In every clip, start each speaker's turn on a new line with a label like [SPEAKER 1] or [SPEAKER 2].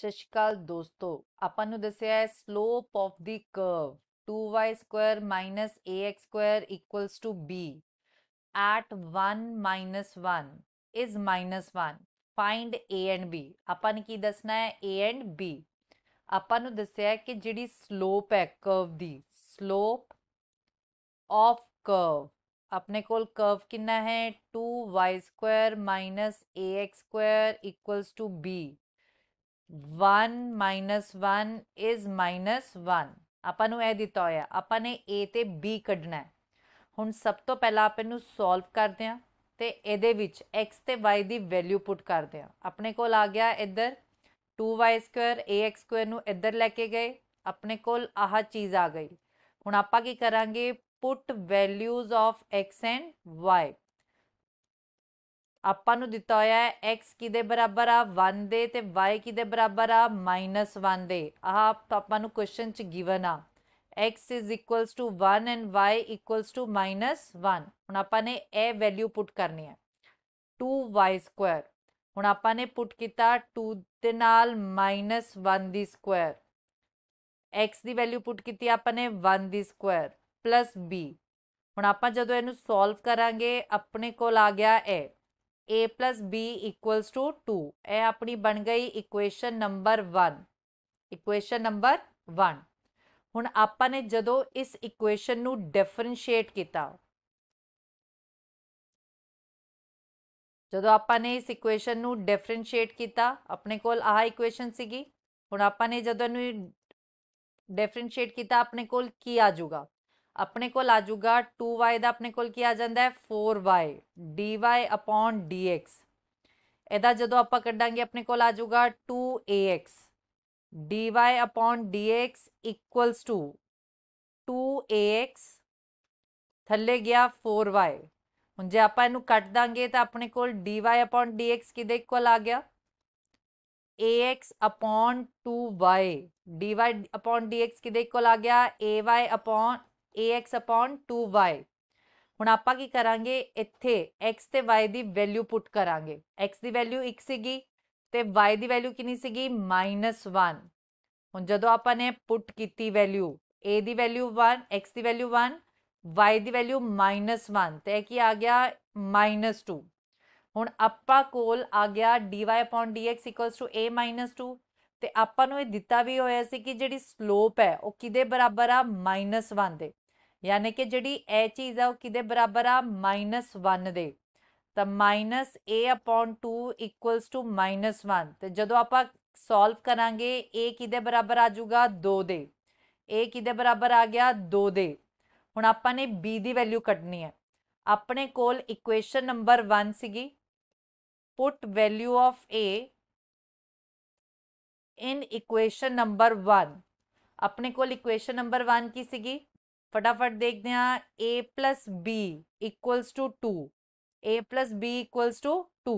[SPEAKER 1] ਸਤਿ ਸ਼੍ਰੀ ਅਕਾਲ ਦੋਸਤੋ ਆਪਾਂ ਨੂੰ ਦੱਸਿਆ ਹੈ ਸਲੋਪ ਆਫ ਦੀ curve 2y2 ax2 b at 1 1 is 1 find a and b ਆਪਾਂ ਨੇ ਕੀ ਦੱਸਣਾ ਹੈ a and b ਆਪਾਂ ਨੂੰ ਦੱਸਿਆ ਹੈ ਕਿ ਜਿਹੜੀ ਸਲੋਪ ਹੈ ਕਰਵ ਦੀ ਸਲੋਪ ਆਫ ਕਰਵ अपने को कर्व किन्ना है two y square minus a x square equals to b 1 1 is 1 ਆਪਾਂ ਨੂੰ ਇਹ ਦਿੱਤਾ ਹੋਇਆ ਆਪਾਂ ਨੇ a ਤੇ b ਕੱਢਣਾ ਹੁਣ ਸਭ ਤੋਂ ਪਹਿਲਾਂ ਆਪਾਂ ਇਹਨੂੰ ਸੋਲਵ ਕਰਦੇ ਹਾਂ ਤੇ ਇਹਦੇ ਵਿੱਚ x ਤੇ y ਦੀ ਵੈਲਿਊ ਪੁੱਟ ਕਰਦੇ ਹਾਂ ਆਪਣੇ ਕੋਲ ਆ ਗਿਆ ਇੱਧਰ 2y2 ax2 ਨੂੰ ਇੱਧਰ ਲੈ ਕੇ ਗਏ ਆਪਣੇ ਕੋਲ ਆਹ ਚੀਜ਼ ਆ ਗਈ ਹੁਣ ਆਪਾਂ ਕੀ ਕਰਾਂਗੇ put values of x and y ਆਪਾਂ ਨੂੰ ਦਿੱਤਾ ਹੋਇਆ ਹੈ x ਕਿਦੇ ਬਰਾਬਰ ਆ 1 ਦੇ ਤੇ y ਕਿਦੇ ਬਰਾਬਰ ਆ -1 ਦੇ ਆਹ ਆਪਾਂ ਨੂੰ ਕੁਐਸਚਨ ਚ ਗਿਵਨ ਆ x is equals to 1 and y equals to -1 ਹੁਣ ਆਪਾਂ ਨੇ ਇਹ ਵੈਲਿਊ ਪੁੱਟ ਕਰਨੀ ਹੈ 2y2 ਹੁਣ ਆਪਾਂ ਨੇ ਪੁੱਟ ਕੀਤਾ 2 ਦੇ ਨਾਲ -1 ਦੀ ਸਕੁਅਰ x ਦੀ ਵੈਲਿਊ ਪੁੱਟ ਕੀਤੀ ਆਪਾਂ ਨੇ 1 ਦੀ ਸਕੁਅਰ b ਹੁਣ ਆਪਾਂ ਜਦੋਂ ਇਹਨੂੰ ਸੋਲਵ ਕਰਾਂਗੇ ਆਪਣੇ ਕੋਲ ਆ ਗਿਆ ਇਹ a plus b equals to two a अपनी बन गई equation number one equation number 1 ਹੁਣ ਆਪਾਂ ਨੇ ਜਦੋਂ ਇਸ ਇਕੁਏਸ਼ਨ ਨੂੰ ਡਿਫਰੈਂਸ਼ੀਏਟ ਕੀਤਾ ਜਦੋਂ ਆਪਾਂ ਨੇ ਇਸ ਇਕੁਏਸ਼ਨ ਨੂੰ ਡਿਫਰੈਂਸ਼ੀਏਟ ਕੀਤਾ ਆਪਣੇ ਕੋਲ ਆਹ ਇਕੁਏਸ਼ਨ ਸੀਗੀ ਹੁਣ ਆਪਾਂ ਨੇ ਜਦੋਂ ਇਹਨੂੰ ਡਿਫਰੈਂਸ਼ੀਏਟ ਕੀਤਾ ਆਪਣੇ ਕੋਲ ਕੀ ਆ ਜਾਊਗਾ ਆਪਣੇ ਕੋਲ ਆ ਜਾਊਗਾ 2y ਦਾ ਆਪਣੇ ਕੋਲ ਕੀ ਆ ਜਾਂਦਾ ਹੈ 4y dy dx ਇਹਦਾ ਜਦੋਂ ਆਪਾਂ ਕੱਢਾਂਗੇ ਆਪਣੇ ਕੋਲ ਆ ਜਾਊਗਾ 2ax dy dx 2ax ਥੱਲੇ ਗਿਆ 4y ਹੁਣ ਜੇ ਆਪਾਂ ਇਹਨੂੰ ਕੱਟ ਦਾਂਗੇ ਤਾਂ ਆਪਣੇ ਕੋਲ dy dx ਕਿਦੇ ਇਕੁਅਲ ਆ ਗਿਆ ax 2y dy dx ਕਿਦੇ ਇਕੁਅਲ ਆ ਗਿਆ ay a x upon two y हम आप करा इतने एक्स से वाई की वैल्यू पुट करा एक्स की वैल्यू एक सी वाई की वैल्यू किसी माइनस वन हूँ जो आपने पुट की वैल्यू ए की वैल्यू वन एक्स की वैल्यू वन वाई की वैल्यू माइनस वन तो यह आ गया माइनस टू हूँ आप आ गया d y upon d x equals to a minus two तो आपता भी होया कि जी स्लोप है वह कि बराबर आ माइनस वन दे यानी कि जी चीज़ है वह कि बराबर आ माइनस वन दे तो minus a upon two equals to minus one तो जो आप सोल्व करा ए कि बराबर आजगा दो दे कि बराबर आ गया दो दे हूँ आपने बी की वैल्यू क्डनी है अपने कोल इक्वेशन नंबर वन सी put value of a in equation number one अपने कोल इक्वेशन नंबर वन की सी फटाफट देखते हैं a plus b equals to two a plus b equals to two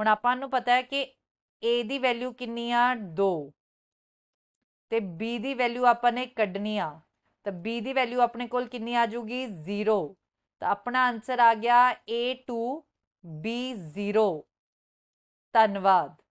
[SPEAKER 1] हूँ आप पता है कि ए की वैल्यू कि दो ते बी की वैल्यू अपने क्डनी आ तो बी की वैल्यू अपने को आजगी जीरो तो अपना आंसर आ गया ए टू बी जीरो धनवाद